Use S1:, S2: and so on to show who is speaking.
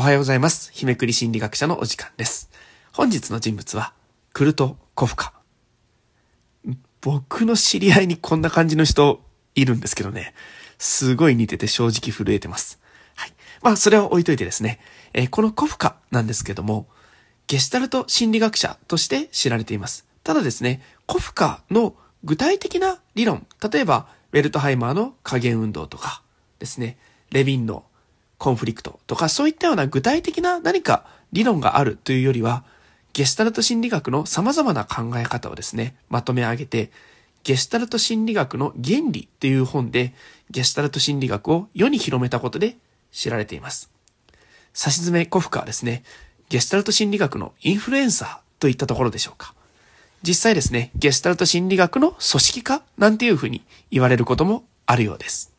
S1: おはようございます。日めくり心理学者のお時間です。本日の人物は、クルト・コフカ。僕の知り合いにこんな感じの人いるんですけどね。すごい似てて正直震えてます。はい。まあ、それは置いといてですね。えー、このコフカなんですけども、ゲシュタルト心理学者として知られています。ただですね、コフカの具体的な理論、例えば、ウェルトハイマーの加減運動とかですね、レビンのコンフリクトとか、そういったような具体的な何か理論があるというよりは、ゲシュタルト心理学の様々な考え方をですね、まとめ上げて、ゲシュタルト心理学の原理という本で、ゲシュタルト心理学を世に広めたことで知られています。差し詰めコフカはですね、ゲシュタルト心理学のインフルエンサーといったところでしょうか。実際ですね、ゲシュタルト心理学の組織化なんていうふうに言われることもあるようです。